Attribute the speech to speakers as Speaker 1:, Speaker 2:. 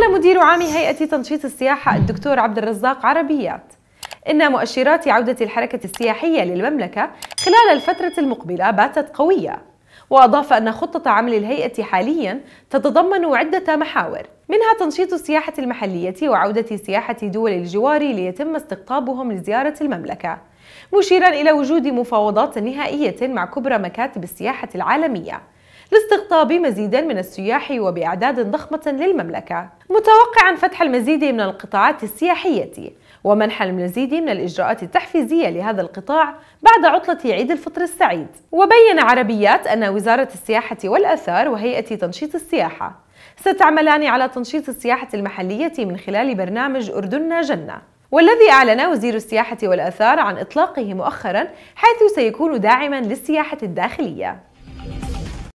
Speaker 1: قال مدير عام هيئة تنشيط السياحة الدكتور عبد الرزاق عربيات إن مؤشرات عودة الحركة السياحية للمملكة خلال الفترة المقبلة باتت قوية وأضاف أن خطة عمل الهيئة حاليا تتضمن عدة محاور منها تنشيط السياحة المحلية وعودة سياحة دول الجوار ليتم استقطابهم لزيارة المملكة مشيرا إلى وجود مفاوضات نهائية مع كبرى مكاتب السياحة العالمية لاستقطاب مزيد من السياح وبأعداد ضخمة للمملكة متوقعا فتح المزيد من القطاعات السياحية ومنح المزيد من الإجراءات التحفيزية لهذا القطاع بعد عطلة عيد الفطر السعيد وبين عربيات أن وزارة السياحة والأثار وهيئة تنشيط السياحة ستعملان على تنشيط السياحة المحلية من خلال برنامج أردننا جنة والذي أعلن وزير السياحة والأثار عن إطلاقه مؤخرا حيث سيكون داعما للسياحة الداخلية